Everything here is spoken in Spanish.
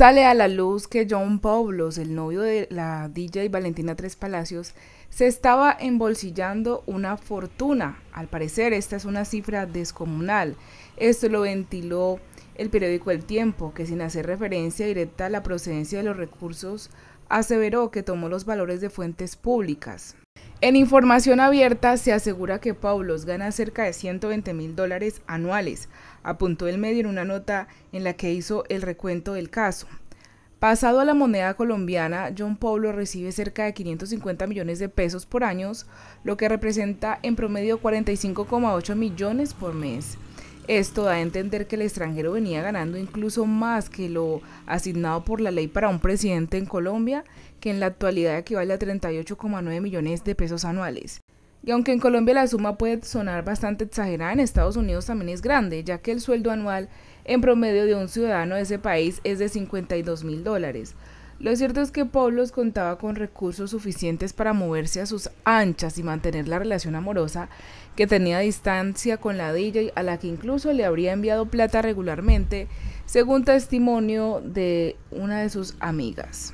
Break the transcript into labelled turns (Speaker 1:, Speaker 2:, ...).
Speaker 1: Sale a la luz que John Poblos, el novio de la DJ Valentina Tres Palacios, se estaba embolsillando una fortuna. Al parecer, esta es una cifra descomunal. Esto lo ventiló el periódico El Tiempo, que sin hacer referencia directa a la procedencia de los recursos, aseveró que tomó los valores de fuentes públicas. En información abierta se asegura que Paulos gana cerca de 120 mil dólares anuales, apuntó el medio en una nota en la que hizo el recuento del caso. Pasado a la moneda colombiana, John Pablo recibe cerca de 550 millones de pesos por año, lo que representa en promedio 45,8 millones por mes. Esto da a entender que el extranjero venía ganando incluso más que lo asignado por la ley para un presidente en Colombia, que en la actualidad equivale a 38,9 millones de pesos anuales. Y aunque en Colombia la suma puede sonar bastante exagerada, en Estados Unidos también es grande, ya que el sueldo anual en promedio de un ciudadano de ese país es de 52 mil dólares. Lo cierto es que Pablos contaba con recursos suficientes para moverse a sus anchas y mantener la relación amorosa que tenía a distancia con la DJ, a la que incluso le habría enviado plata regularmente, según testimonio de una de sus amigas.